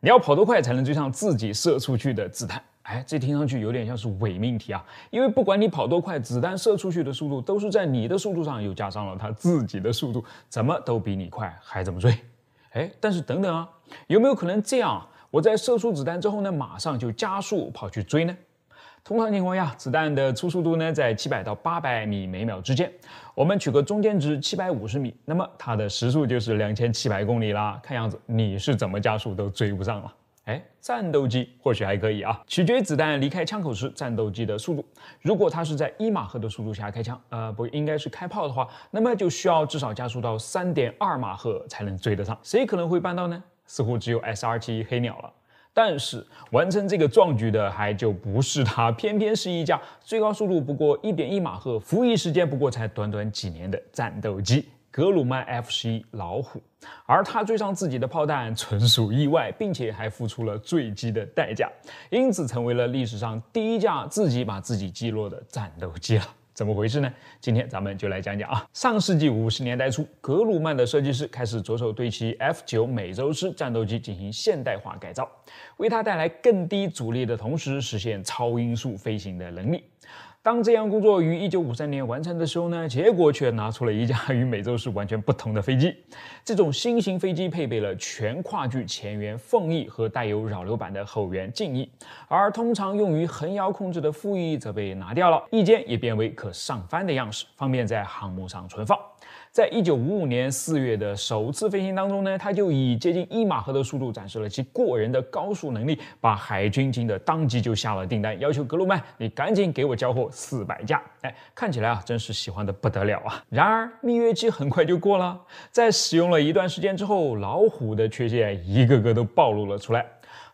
你要跑多快才能追上自己射出去的子弹？哎，这听上去有点像是伪命题啊！因为不管你跑多快，子弹射出去的速度都是在你的速度上又加上了它自己的速度，怎么都比你快，还怎么追？哎，但是等等啊，有没有可能这样？我在射出子弹之后呢，马上就加速跑去追呢？通常情况下，子弹的初速度呢在七百到八百米每秒之间，我们取个中间值七百五十米，那么它的时速就是两千七百公里啦。看样子你是怎么加速都追不上了。哎，战斗机或许还可以啊，取决于子弹离开枪口时战斗机的速度。如果它是在一马赫的速度下开枪，呃，不应该是开炮的话，那么就需要至少加速到三点二马赫才能追得上。谁可能会办到呢？似乎只有 s r 七黑鸟了。但是完成这个壮举的还就不是他，偏偏是一架最高速度不过一点一马赫、服役时间不过才短短几年的战斗机——格鲁曼 F-11 老虎。而他追上自己的炮弹纯属意外，并且还付出了坠机的代价，因此成为了历史上第一架自己把自己击落的战斗机了。怎么回事呢？今天咱们就来讲讲啊，上世纪五十年代初，格鲁曼的设计师开始着手对其 F 九美洲狮战斗机进行现代化改造，为它带来更低阻力的同时，实现超音速飞行的能力。当这项工作于1953年完成的时候呢，结果却拿出了一架与美洲狮完全不同的飞机。这种新型飞机配备了全跨距前缘缝翼和带有扰流板的后缘襟翼，而通常用于横摇控制的副翼则被拿掉了，翼尖也变为可上翻的样式，方便在航母上存放。在1955年4月的首次飞行当中呢，它就以接近一马赫的速度展示了其过人的高速能力，把海军惊得当即就下了订单，要求格鲁曼，你赶紧给我交货四百架。哎，看起来啊，真是喜欢的不得了啊。然而蜜月期很快就过了，在使用了一段时间之后，老虎的缺陷一个个都暴露了出来，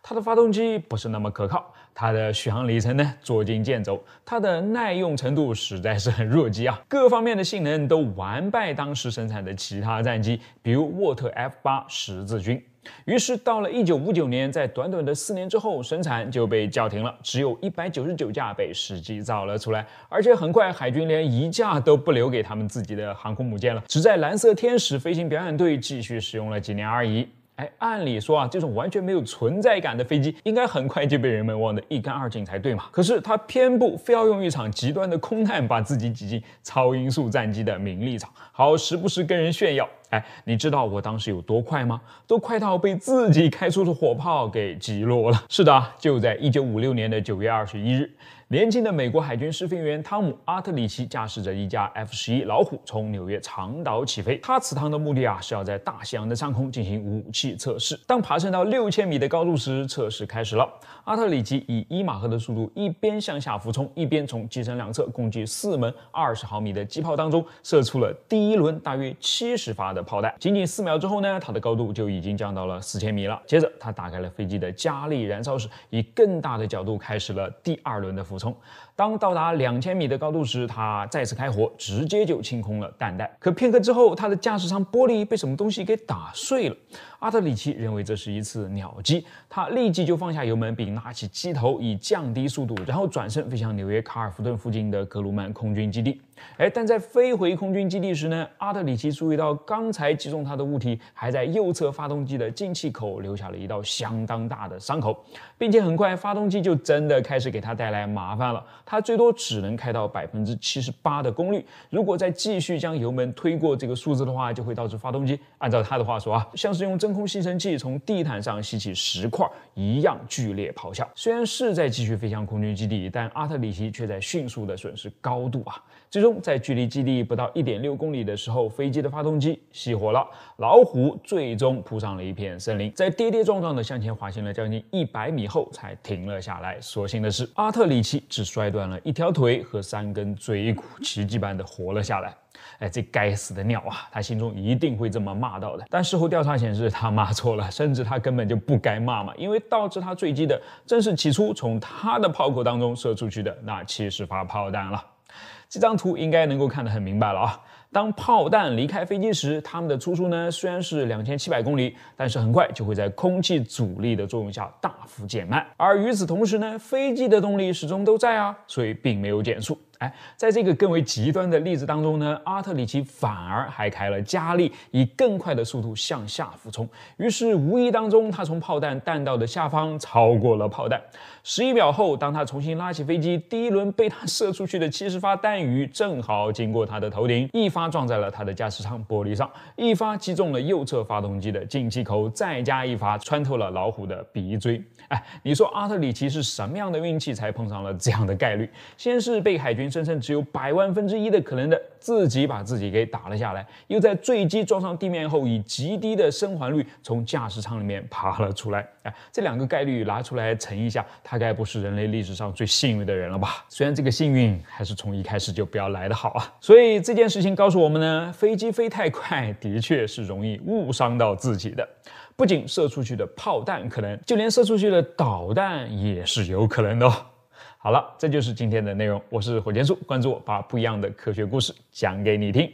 它的发动机不是那么可靠。它的续航里程呢捉襟见肘，它的耐用程度实在是很弱鸡啊，各方面的性能都完败当时生产的其他战机，比如沃特 F 八十字军。于是到了1959年，在短短的四年之后，生产就被叫停了，只有一百九十九架被实际造了出来，而且很快海军连一架都不留给他们自己的航空母舰了，只在蓝色天使飞行表演队继续使用了几年而已。哎，按理说啊，这种完全没有存在感的飞机，应该很快就被人们忘得一干二净才对嘛。可是他偏不，非要用一场极端的空难把自己挤进超音速战机的名利场，好时不时跟人炫耀。哎，你知道我当时有多快吗？都快到被自己开出的火炮给击落了。是的，就在一九五六年的九月二十一日。年轻的美国海军试飞员汤姆·阿特里奇驾驶着一架 F 十一老虎从纽约长岛起飞。他此趟的目的啊，是要在大西洋的上空进行武器测试。当爬升到六千米的高度时，测试开始了。阿特里奇以一马赫的速度一边向下俯冲，一边从机身两侧共计四门二十毫米的机炮当中射出了第一轮大约七十发的炮弹。仅仅四秒之后呢，它的高度就已经降到了四千米了。接着，他打开了飞机的加力燃烧室，以更大的角度开始了第二轮的俯冲。Donc 当到达两千米的高度时，他再次开火，直接就清空了弹袋。可片刻之后，他的驾驶舱玻璃被什么东西给打碎了。阿特里奇认为这是一次鸟击，他立即就放下油门，并拿起机头以降低速度，然后转身飞向纽约卡尔福顿附近的格鲁曼空军基地。哎，但在飞回空军基地时呢，阿特里奇注意到刚才击中他的物体还在右侧发动机的进气口留下了一道相当大的伤口，并且很快发动机就真的开始给他带来麻烦了。它最多只能开到百分之七十八的功率，如果再继续将油门推过这个数字的话，就会导致发动机按照他的话说啊，像是用真空吸尘器从地毯上吸起石块一样剧烈咆哮。虽然是在继续飞向空军基地，但阿特里奇却在迅速的损失高度啊。最终，在距离基地不到一点六公里的时候，飞机的发动机熄火了。老虎最终扑上了一片森林，在跌跌撞撞的向前滑行了将近一百米后才停了下来。所幸的是，阿特里奇只摔断了一条腿和三根椎骨，奇迹般的活了下来。哎，这该死的鸟啊！他心中一定会这么骂到的。但事后调查显示，他骂错了，甚至他根本就不该骂嘛，因为导致他坠机的正是起初从他的炮口当中射出去的那七十发炮弹了。这张图应该能够看得很明白了啊。当炮弹离开飞机时，它们的初速呢虽然是两千七百公里，但是很快就会在空气阻力的作用下大幅减慢。而与此同时呢，飞机的动力始终都在啊，所以并没有减速。哎，在这个更为极端的例子当中呢，阿特里奇反而还开了加力，以更快的速度向下俯冲。于是无意当中，他从炮弹弹道的下方超过了炮弹。十一秒后，当他重新拉起飞机，第一轮被他射出去的七十发弹雨正好经过他的头顶，一发撞在了他的驾驶舱玻璃上，一发击中了右侧发动机的进气口，再加一发穿透了老虎的鼻锥。哎，你说阿特里奇是什么样的运气才碰上了这样的概率？先是被海军。声称只有百万分之一的可能的，自己把自己给打了下来，又在坠机撞上地面后，以极低的生还率从驾驶舱里面爬了出来。哎，这两个概率拿出来乘一下，他该不是人类历史上最幸运的人了吧？虽然这个幸运还是从一开始就不要来的好啊。所以这件事情告诉我们呢，飞机飞太快的确是容易误伤到自己的，不仅射出去的炮弹可能，就连射出去的导弹也是有可能的。好了，这就是今天的内容。我是火箭叔，关注我，把不一样的科学故事讲给你听。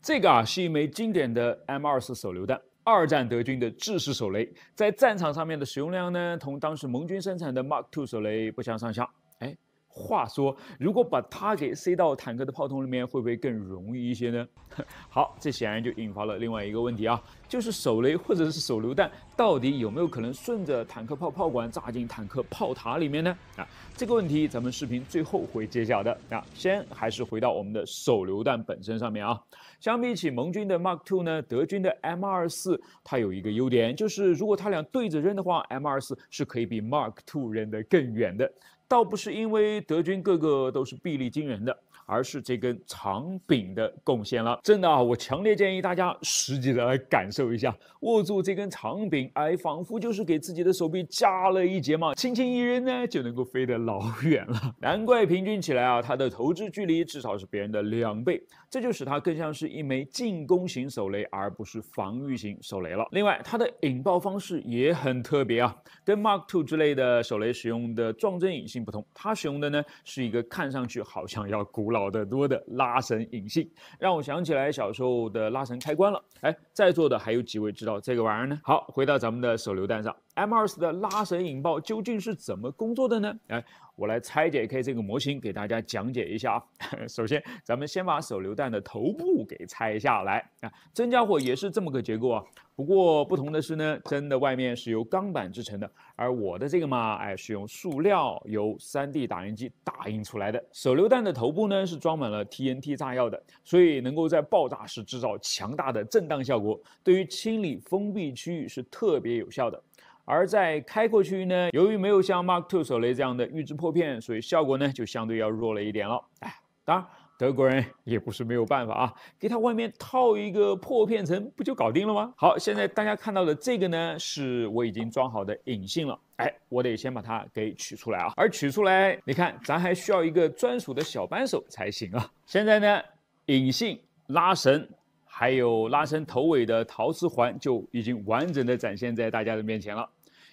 这个啊，是一枚经典的 M 二四手榴弹，二战德军的制式手雷，在战场上面的使用量呢，同当时盟军生产的 Mark Two 手雷不相上下。哎，话说，如果把它给塞到坦克的炮筒里面，会不会更容易一些呢？好，这显然就引发了另外一个问题啊，就是手雷或者是手榴弹，到底有没有可能顺着坦克炮炮管炸进坦克炮塔里面呢？啊，这个问题咱们视频最后会揭晓的。啊，先还是回到我们的手榴弹本身上面啊。相比起盟军的 Mark Two 呢，德军的 M24 它有一个优点，就是如果它俩对着扔的话，M24 是可以比 Mark Two 扔得更远的。倒不是因为德军个个都是臂力惊人的。而是这根长柄的贡献了，真的啊，我强烈建议大家实际的来感受一下，握住这根长柄，哎，仿佛就是给自己的手臂加了一节嘛，轻轻一扔呢，就能够飞得老远了。难怪平均起来啊，它的投掷距离至少是别人的两倍，这就使它更像是一枚进攻型手雷，而不是防御型手雷了。另外，它的引爆方式也很特别啊，跟 Mark Two 之类的手雷使用的撞针引信不同，它使用的呢是一个看上去好像要鼓。老得多的拉绳引信，让我想起来小时候的拉绳开关了。哎，在座的还有几位知道这个玩意儿呢？好，回到咱们的手榴弹上，M 二四的拉绳引爆究竟是怎么工作的呢？哎。我来拆解 K 这个模型，给大家讲解一下啊。首先，咱们先把手榴弹的头部给拆下来啊。真家伙也是这么个结构啊，不过不同的是呢，真的外面是由钢板制成的，而我的这个嘛，哎，是用塑料由 3D 打印机打印出来的。手榴弹的头部呢是装满了 TNT 炸药的，所以能够在爆炸时制造强大的震荡效果，对于清理封闭区域是特别有效的。而在开阔区域呢，由于没有像 Mark II 手雷这样的预制破片，所以效果呢就相对要弱了一点了。哎，当然德国人也不是没有办法啊，给它外面套一个破片层不就搞定了吗？好，现在大家看到的这个呢，是我已经装好的隐性了。哎，我得先把它给取出来啊。而取出来，你看咱还需要一个专属的小扳手才行啊。现在呢，隐性拉绳。还有拉伸头尾的陶瓷环就已经完整的展现在大家的面前了。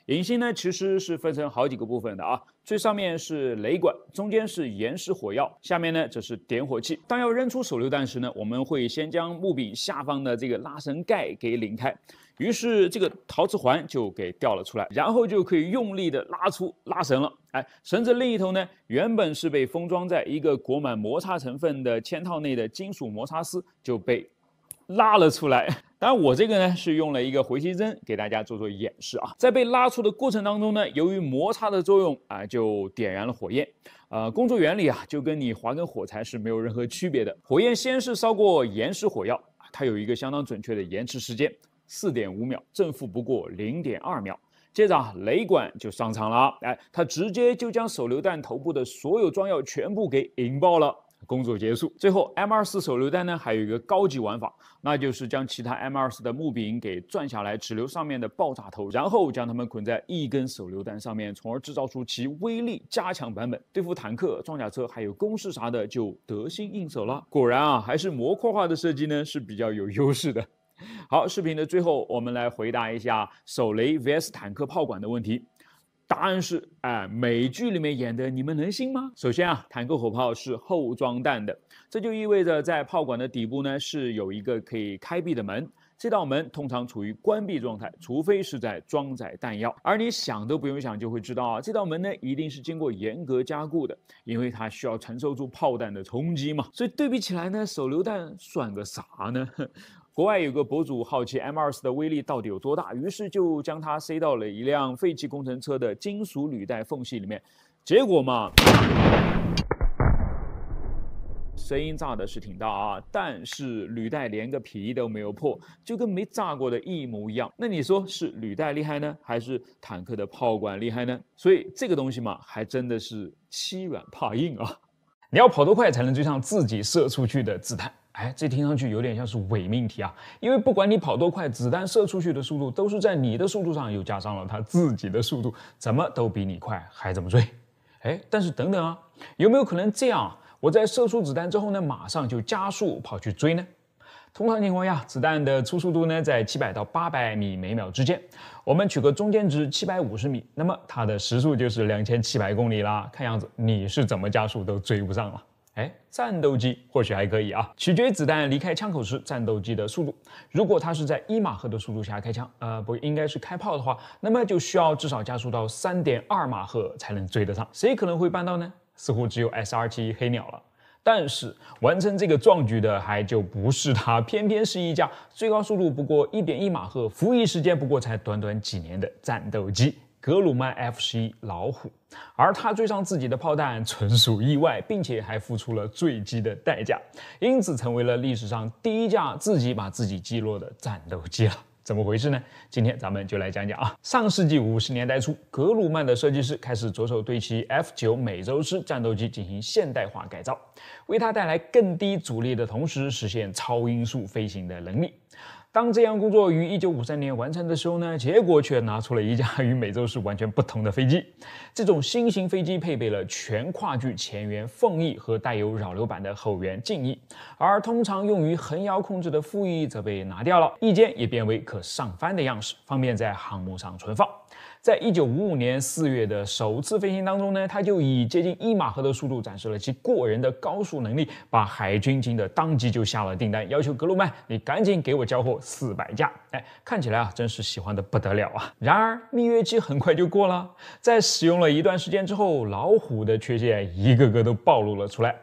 引信呢，其实是分成好几个部分的啊。最上面是雷管，中间是岩石火药，下面呢则是点火器。当要扔出手榴弹时呢，我们会先将木柄下方的这个拉绳盖给拧开，于是这个陶瓷环就给掉了出来，然后就可以用力的拉出拉绳了。哎，绳子另一头呢，原本是被封装在一个裹满摩擦成分的铅套内的金属摩擦丝就被。拉了出来。当然，我这个呢是用了一个回形针给大家做做演示啊。在被拉出的过程当中呢，由于摩擦的作用啊，就点燃了火焰。呃，工作原理啊，就跟你划根火柴是没有任何区别的。火焰先是烧过延时火药，它有一个相当准确的延迟时间，四点五秒，正负不过零点二秒。接着啊，雷管就上场了，哎，它直接就将手榴弹头部的所有装药全部给引爆了。工作结束。最后，M24 手榴弹呢，还有一个高级玩法，那就是将其他 M24 的木柄给转下来，只留上面的爆炸头，然后将它们捆在一根手榴弹上面，从而制造出其威力加强版本，对付坦克、装甲车还有工事啥的就得心应手了。果然啊，还是模块化的设计呢是比较有优势的。好，视频的最后，我们来回答一下手雷 vs 坦克炮管的问题。答案是，哎，美剧里面演的，你们能信吗？首先啊，坦克火炮是后装弹的，这就意味着在炮管的底部呢是有一个可以开闭的门，这道门通常处于关闭状态，除非是在装载弹药。而你想都不用想就会知道啊，这道门呢一定是经过严格加固的，因为它需要承受住炮弹的冲击嘛。所以对比起来呢，手榴弹算个啥呢？国外有个博主好奇 M24 的威力到底有多大，于是就将它塞到了一辆废弃工程车的金属履带缝隙里面。结果嘛，声音炸的是挺大啊，但是履带连个皮都没有破，就跟没炸过的一模一样。那你说是履带厉害呢，还是坦克的炮管厉害呢？所以这个东西嘛，还真的是欺软怕硬啊。你要跑多快才能追上自己射出去的子弹？哎，这听上去有点像是伪命题啊，因为不管你跑多快，子弹射出去的速度都是在你的速度上又加上了它自己的速度，怎么都比你快，还怎么追？哎，但是等等啊，有没有可能这样？我在射出子弹之后呢，马上就加速跑去追呢？通常情况下，子弹的初速度呢在七百到八百米每秒之间，我们取个中间值七百五十米，那么它的时速就是两千七百公里啦。看样子你是怎么加速都追不上了。战斗机或许还可以啊，取决于子弹离开枪口时战斗机的速度。如果它是在一马赫的速度下开枪，呃，不应该是开炮的话，那么就需要至少加速到三点二马赫才能追得上。谁可能会办到呢？似乎只有 SR7 黑鸟了。但是完成这个壮举的还就不是它，偏偏是一架最高速度不过一点一马赫、服役时间不过才短短几年的战斗机。格鲁曼 F-11 老虎，而他追上自己的炮弹纯属意外，并且还付出了坠机的代价，因此成为了历史上第一架自己把自己击落的战斗机了。怎么回事呢？今天咱们就来讲讲啊。上世纪五十年代初，格鲁曼的设计师开始着手对其 F-9 美洲狮战斗机进行现代化改造，为它带来更低阻力的同时，实现超音速飞行的能力。当这项工作于1953年完成的时候呢，结果却拿出了一架 与美洲狮完全不同的飞机。这种新型飞机配备了全跨距前缘缝翼和带有扰流板的后缘襟翼，而通常用于横摇控制的副翼则被拿掉了，翼尖也变为可上翻的样式，方便在航母上存放。在一九五五年四月的首次飞行当中呢，它就以接近一马赫的速度展示了其过人的高速能力，把海军惊得当即就下了订单，要求格鲁曼，你赶紧给我交货四百架。哎，看起来啊，真是喜欢的不得了啊。然而蜜月期很快就过了，在使用了一段时间之后，老虎的缺陷一个个都暴露了出来，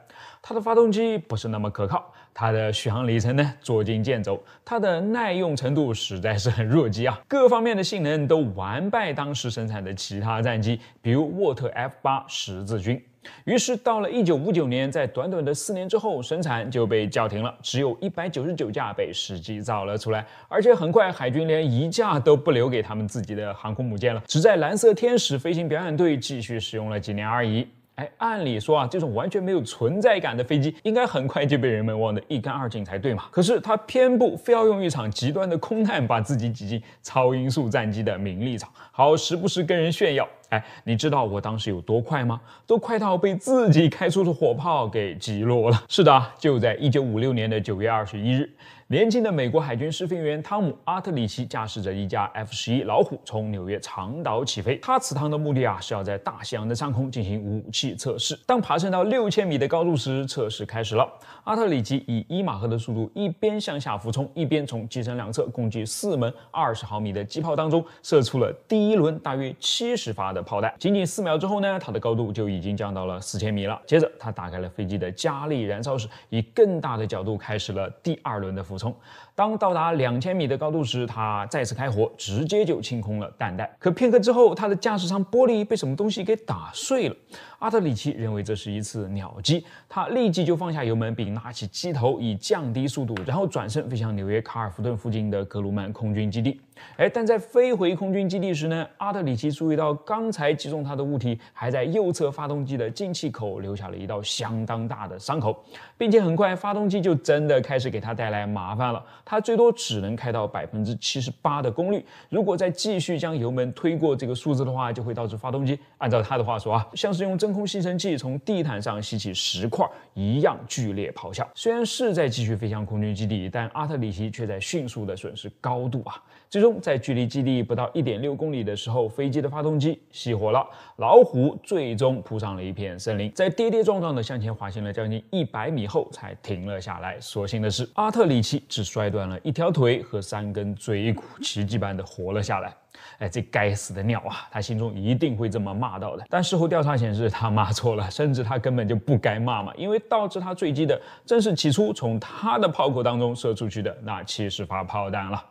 它的发动机不是那么可靠。它的续航里程呢，捉襟见肘；它的耐用程度实在是很弱鸡啊，各方面的性能都完败当时生产的其他战机，比如沃特 F 八十字军。于是到了1959年，在短短的四年之后，生产就被叫停了，只有一百九十九架被实际造了出来，而且很快海军连一架都不留给他们自己的航空母舰了，只在蓝色天使飞行表演队继续使用了几年而已。哎，按理说啊，这种完全没有存在感的飞机，应该很快就被人们忘得一干二净才对嘛。可是他偏不，非要用一场极端的空难把自己挤进超音速战机的名利场，好时不时跟人炫耀。哎，你知道我当时有多快吗？都快到被自己开出的火炮给击落了。是的，就在一九五六年的九月二十一日，年轻的美国海军试飞员汤姆·阿特里奇驾驶着一架 F 十一老虎从纽约长岛起飞。他此趟的目的啊，是要在大西洋的上空进行武器测试。当爬升到六千米的高度时，测试开始了。阿特里奇以一马赫的速度，一边向下俯冲，一边从机身两侧共计四门二十毫米的机炮当中，射出了第一轮大约七十发的。炮弹仅仅四秒之后呢，它的高度就已经降到了四千米了。接着，他打开了飞机的加力燃烧室，以更大的角度开始了第二轮的俯冲。当到达两千米的高度时，他再次开火，直接就清空了弹带。可片刻之后，他的驾驶舱玻璃被什么东西给打碎了。阿特里奇认为这是一次鸟击，他立即就放下油门，并拉起机头以降低速度，然后转身飞向纽约卡尔福顿附近的格鲁曼空军基地。哎，但在飞回空军基地时呢，阿特里奇注意到刚才击中他的物体还在右侧发动机的进气口留下了一道相当大的伤口，并且很快发动机就真的开始给他带来麻烦了。他最多只能开到百分之七十八的功率，如果再继续将油门推过这个数字的话，就会导致发动机按照他的话说啊，像是用真空吸尘器从地毯上吸起石块一样剧烈咆哮。虽然是在继续飞向空军基地，但阿特里奇却在迅速的损失高度啊。最终，在距离基地不到一点六公里的时候，飞机的发动机熄火了。老虎最终扑上了一片森林，在跌跌撞撞地向前滑行了将近一百米后才停了下来。所幸的是，阿特里奇只摔断了一条腿和三根椎骨，奇迹般地活了下来。哎，这该死的鸟啊！他心中一定会这么骂到的。但事后调查显示，他骂错了，甚至他根本就不该骂嘛，因为导致他坠机的正是起初从他的炮口当中射出去的那七十发炮弹了。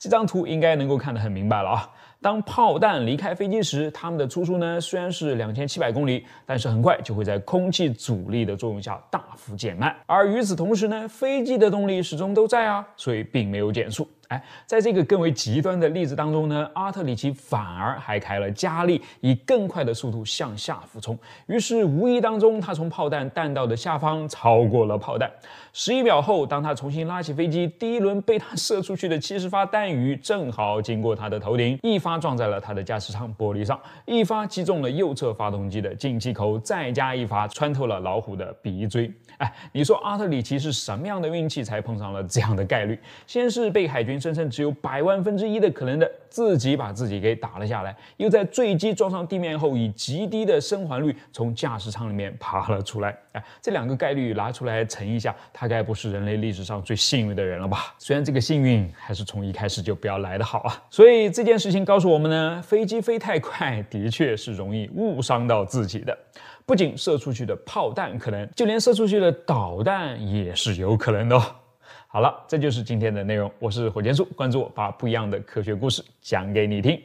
这张图应该能够看得很明白了啊。当炮弹离开飞机时，它们的初速呢虽然是两千七百公里，但是很快就会在空气阻力的作用下大幅减慢。而与此同时呢，飞机的动力始终都在啊，所以并没有减速。哎，在这个更为极端的例子当中呢，阿特里奇反而还开了加力，以更快的速度向下俯冲。于是无意当中，他从炮弹弹道的下方超过了炮弹。十一秒后，当他重新拉起飞机，第一轮被他射出去的七十发弹雨正好经过他的头顶，一发撞在了他的驾驶舱玻璃上，一发击中了右侧发动机的进气口，再加一发穿透了老虎的鼻锥。哎，你说阿特里奇是什么样的运气才碰上了这样的概率？先是被海军。声称只有百万分之一的可能的，自己把自己给打了下来，又在坠机撞上地面后，以极低的生还率从驾驶舱里面爬了出来。哎，这两个概率拿出来乘一下，他该不是人类历史上最幸运的人了吧？虽然这个幸运还是从一开始就不要来的好啊。所以这件事情告诉我们呢，飞机飞太快的确是容易误伤到自己的，不仅射出去的炮弹可能，就连射出去的导弹也是有可能的。好了，这就是今天的内容。我是火箭叔，关注我，把不一样的科学故事讲给你听。